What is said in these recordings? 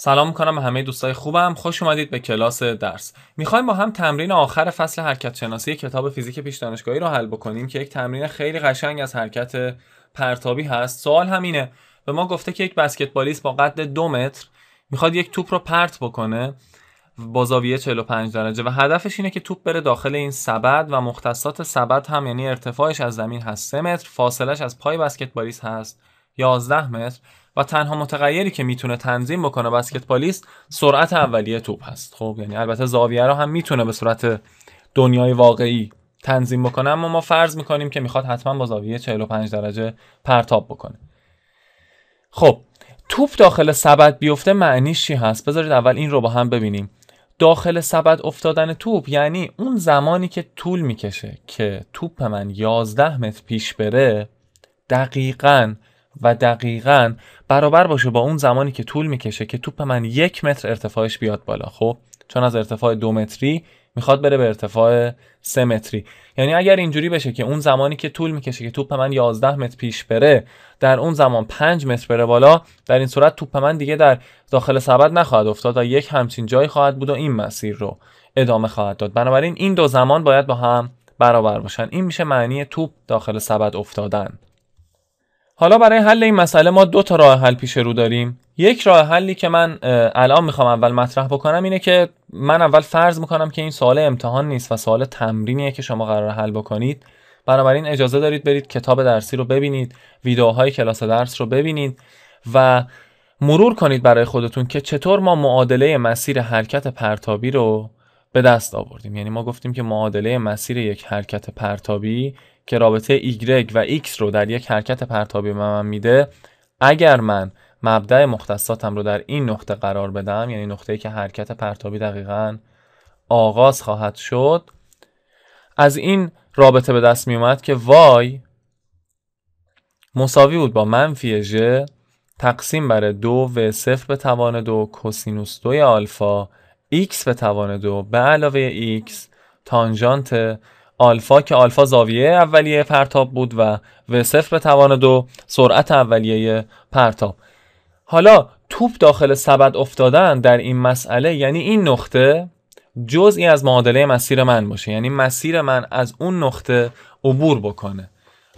سلام میکنم همه دوستای خوبم خوش اومدید به کلاس درس میخوایم با هم تمرین آخر فصل حرکت شناسی کتاب فیزیک پیش دانشگاهی رو حل بکنیم که یک تمرین خیلی قشنگ از حرکت پرتابی هست سوال همینه به ما گفته که یک بسکتبالیست با قد دو متر میخواد یک توپ رو پرت بکنه با زاویه 45 درجه و هدفش اینه که توپ بره داخل این سبد و مختصات سبد هم یعنی ارتفاعش از زمین هست 3 متر فاصلش از پای بسکتبالیست هست 11 متر و تنها متغیری که میتونه تنظیم بکنه بسکتبالیست سرعت اولیه توپ هست خب یعنی البته زاویه رو هم میتونه به صورت دنیای واقعی تنظیم بکنه اما ما فرض میکنیم که میخواد حتما با زاویه 45 درجه پرتاب بکنه خب توپ داخل سبد بیفته معنیش چی هست بذارید اول این رو با هم ببینیم داخل سبد افتادن توپ یعنی اون زمانی که طول میکشه که توپ من 11 متر پیش بره دقیقاً و دقیقا برابر باشه با اون زمانی که طول میکشه که توپ من یک متر ارتفاعش بیاد بالا خب چون از ارتفاع دو متری میخواد بره به ارتفاع سه متری یعنی اگر اینجوری بشه که اون زمانی که طول میکشه که توپ من 11 متر پیش بره در اون زمان 5 متر بره بالا در این صورت توپ من دیگه در داخل سبد نخواهد افتاد و یک همچین جایی خواهد بود و این مسیر رو ادامه خواهد داد بنابراین این دو زمان باید با هم برابر باشن این میشه معنی توپ داخل سبد افتادن حالا برای حل این مسئله ما دو تا راه حل پیش رو داریم یک راه حلی که من الان میخوام اول مطرح بکنم اینه که من اول فرض میکنم که این سوال امتحان نیست و سوال تمرینیه که شما قرار حل بکنید بنابراین اجازه دارید برید کتاب درسی رو ببینید ویدیوهای کلاس درس رو ببینید و مرور کنید برای خودتون که چطور ما معادله مسیر حرکت پرتابی رو به دست آوردیم یعنی ما گفتیم که معادله مسیر یک حرکت پرتابی که رابطه Y و X رو در یک حرکت پرتابی به من میده اگر من مبدع مختصاتم رو در این نقطه قرار بدم یعنی نقطه ای که حرکت پرتابی دقیقا آغاز خواهد شد از این رابطه به دست میومد که وای مساوی بود با منفی ژ تقسیم بر دو و صفر به توان دو کوسینوس دوی آلفا x به توان دو به علاوه x تانژانت آلفا که آلفا زاویه اولیه پرتاب بود و و صفر به توان دو سرعت اولیه پرتاب حالا توپ داخل سبد افتادن در این مسئله یعنی این نقطه جزئی از معادله مسیر من باشه یعنی مسیر من از اون نقطه عبور بکنه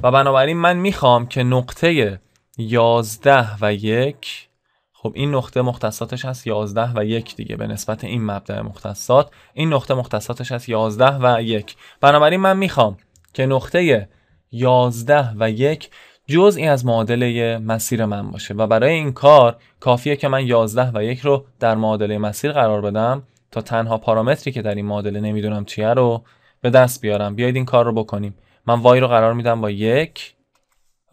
و بنابراین من میخوام که نقطه 11 و یک خب این نقطه مختصاتش هست 11 و 1 دیگه به نسبت این مبدع مختصات این نقطه مختصاتش هست 11 و 1 بنابراین من میخوام که نقطه 11 و یک جزئی از معادله مسیر من باشه و برای این کار کافیه که من 11 و 1 رو در معادله مسیر قرار بدم تا تنها پارامتری که در این معادله نمیدونم چیه رو به دست بیارم بیایید این کار رو بکنیم من وای رو قرار میدم با یک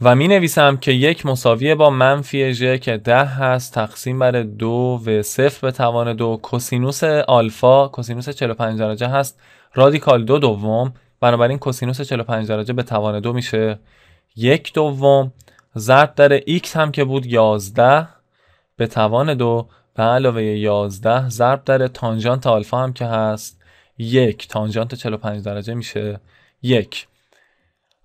و می نویسم که یک مساویه با منفی ژ که ده هست تقسیم بر دو و صفر به توان دو کسینوس آلفا کسینوس 45 درجه هست رادیکال دو دوم بنابراین کسینوس 45 درجه به توان دو میشه یک دوم ضرب در x هم که بود 11 به توان دو به علاوه 11 ضرب در تانجانت آلفا هم که هست یک تانجانت 45 درجه میشه یک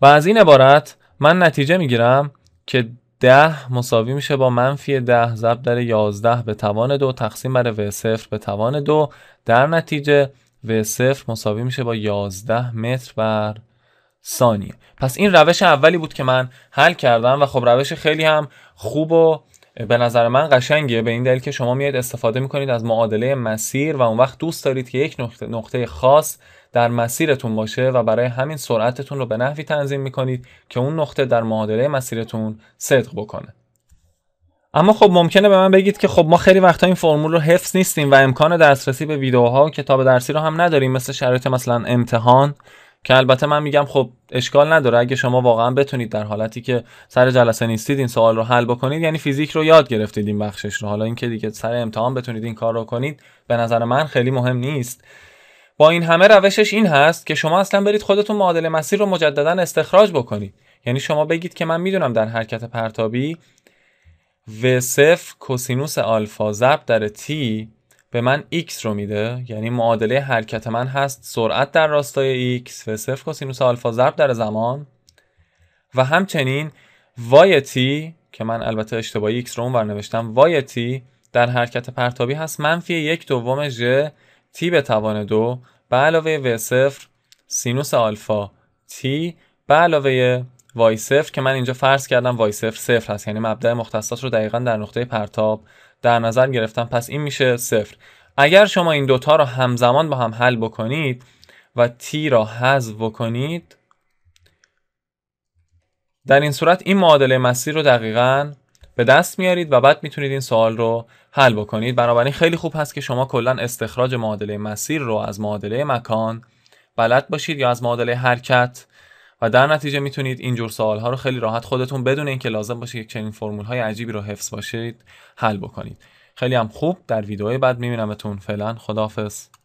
و از این عبارت من نتیجه میگیرم که 10 مساوی میشه با منفی 10 ضرب در 11 به توان دو تقسیم بر و صفر به توان دو در نتیجه و صفر مساوی میشه با 11 متر بر ثانیه پس این روش اولی بود که من حل کردم و خب روش خیلی هم خوب و به نظر من قشنگیه به این دلیل که شما میاد استفاده میکنید از معادله مسیر و اون وقت دوست دارید که یک نقطه, نقطه خاص در مسیرتون باشه و برای همین سرعتتون رو به نحوی تنظیم میکنید که اون نقطه در معادله مسیرتون صدق بکنه اما خب ممکنه به من بگید که خب ما خیلی وقتا این فرمول رو حفظ نیستیم و امکان دسترسی به ویدیوها و کتاب درسی رو هم نداریم مثل شرایط مثلا امتحان که البته من میگم خب اشکال نداره اگه شما واقعا بتونید در حالتی که سر جلسه نیستید این سوال رو حل بکنید یعنی فیزیک رو یاد گرفتید این بخشش رو حالا اینکه دیگه سر امتحان بتونید این کار رو کنید به نظر من خیلی مهم نیست با این همه روشش این هست که شما اصلا برید خودتون معادله مسیر رو مجددا استخراج بکنید یعنی شما بگید که من میدونم در حرکت پرتابی و صفر کوسینوس آلفا ضرب در تی به من x رو میده یعنی معادله حرکت من هست سرعت در راستای x و صفر کسینوس آلفا ضرب در زمان و همچنین y t که من البته اشتباهی x رو اونور نوشتم y t در حرکت پرتابی هست منفی یک دوم ژ t به توان دو به علاوه و صفر سینوس آلفا t به علاوه y صفر که من اینجا فرض کردم y صفر صفر هست یعنی مبدع مختصات رو دقیقا در نقطه پرتاب در نظر گرفتم پس این میشه صفر اگر شما این دوتا رو همزمان با هم حل بکنید و تی را حذف بکنید در این صورت این معادله مسیر رو دقیقا به دست میارید و بعد میتونید این سوال رو حل بکنید بنابراین خیلی خوب هست که شما کلا استخراج معادله مسیر رو از معادله مکان بلد باشید یا از معادله حرکت و در نتیجه میتونید اینجور سوال ها رو خیلی راحت خودتون بدون اینکه لازم باشه یک چنین فرمول های عجیبی رو حفظ باشید حل بکنید خیلی هم خوب در ویدیوهای بعد میبینمتون فعلا خداحافظ